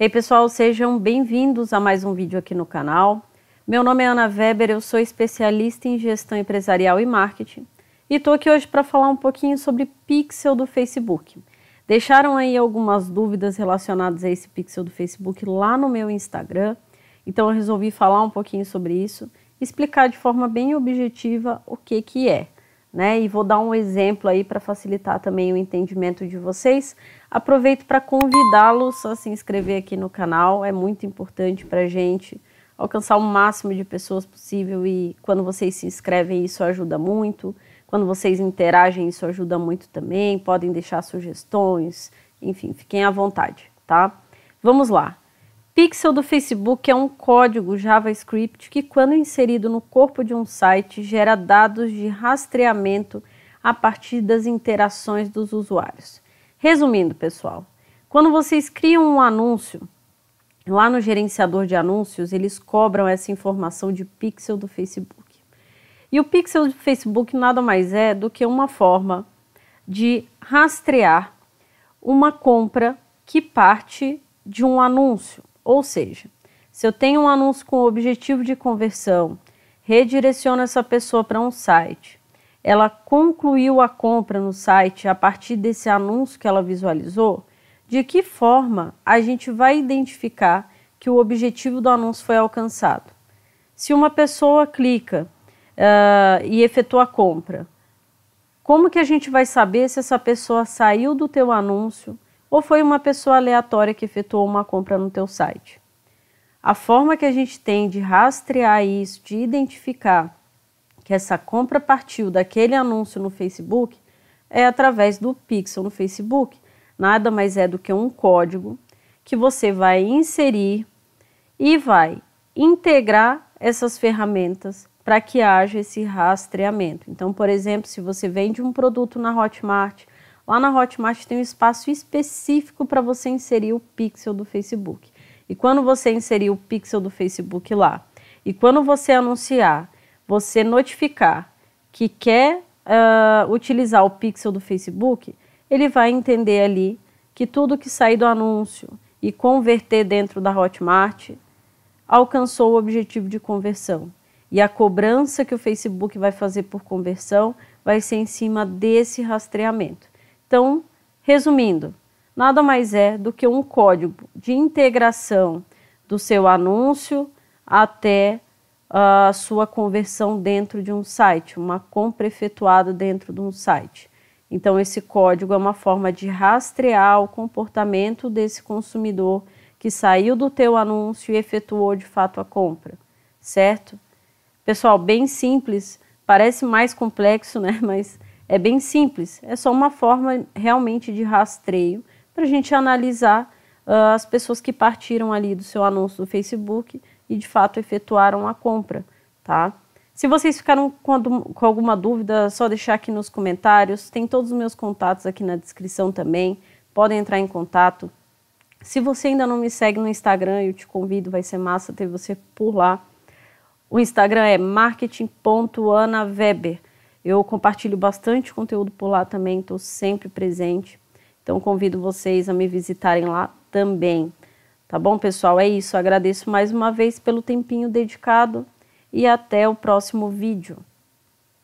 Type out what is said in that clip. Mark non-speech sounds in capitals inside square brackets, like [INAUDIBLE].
Ei pessoal, sejam bem-vindos a mais um vídeo aqui no canal. Meu nome é Ana Weber, eu sou especialista em gestão empresarial e marketing e estou aqui hoje para falar um pouquinho sobre pixel do Facebook. Deixaram aí algumas dúvidas relacionadas a esse pixel do Facebook lá no meu Instagram, então eu resolvi falar um pouquinho sobre isso, explicar de forma bem objetiva o que, que é. Né? E vou dar um exemplo aí para facilitar também o entendimento de vocês. Aproveito para convidá-los a se inscrever aqui no canal, é muito importante para a gente alcançar o máximo de pessoas possível e quando vocês se inscrevem isso ajuda muito, quando vocês interagem isso ajuda muito também, podem deixar sugestões, enfim, fiquem à vontade, tá? Vamos lá. Pixel do Facebook é um código JavaScript que, quando inserido no corpo de um site, gera dados de rastreamento a partir das interações dos usuários. Resumindo, pessoal, quando vocês criam um anúncio, lá no gerenciador de anúncios, eles cobram essa informação de pixel do Facebook. E o pixel do Facebook nada mais é do que uma forma de rastrear uma compra que parte de um anúncio. Ou seja, se eu tenho um anúncio com o objetivo de conversão, redireciono essa pessoa para um site, ela concluiu a compra no site a partir desse anúncio que ela visualizou, de que forma a gente vai identificar que o objetivo do anúncio foi alcançado? Se uma pessoa clica uh, e efetua a compra, como que a gente vai saber se essa pessoa saiu do teu anúncio ou foi uma pessoa aleatória que efetuou uma compra no teu site. A forma que a gente tem de rastrear isso, de identificar que essa compra partiu daquele anúncio no Facebook é através do pixel no Facebook. Nada mais é do que um código que você vai inserir e vai integrar essas ferramentas para que haja esse rastreamento. Então, por exemplo, se você vende um produto na Hotmart, Lá na Hotmart tem um espaço específico para você inserir o pixel do Facebook. E quando você inserir o pixel do Facebook lá, e quando você anunciar, você notificar que quer uh, utilizar o pixel do Facebook, ele vai entender ali que tudo que sair do anúncio e converter dentro da Hotmart alcançou o objetivo de conversão. E a cobrança que o Facebook vai fazer por conversão vai ser em cima desse rastreamento. Então, resumindo, nada mais é do que um código de integração do seu anúncio até a ah, sua conversão dentro de um site, uma compra efetuada dentro de um site. Então, esse código é uma forma de rastrear o comportamento desse consumidor que saiu do teu anúncio e efetuou de fato a compra, certo? Pessoal, bem simples, parece mais complexo, né? [LAUGHS] Mas é bem simples, é só uma forma realmente de rastreio para a gente analisar uh, as pessoas que partiram ali do seu anúncio do Facebook e de fato efetuaram a compra, tá? Se vocês ficaram com, com alguma dúvida, é só deixar aqui nos comentários. Tem todos os meus contatos aqui na descrição também. Podem entrar em contato. Se você ainda não me segue no Instagram, eu te convido, vai ser massa ter você por lá. O Instagram é marketing.anaweber. Eu compartilho bastante conteúdo por lá também, estou sempre presente. Então convido vocês a me visitarem lá também. Tá bom, pessoal? É isso. Agradeço mais uma vez pelo tempinho dedicado e até o próximo vídeo.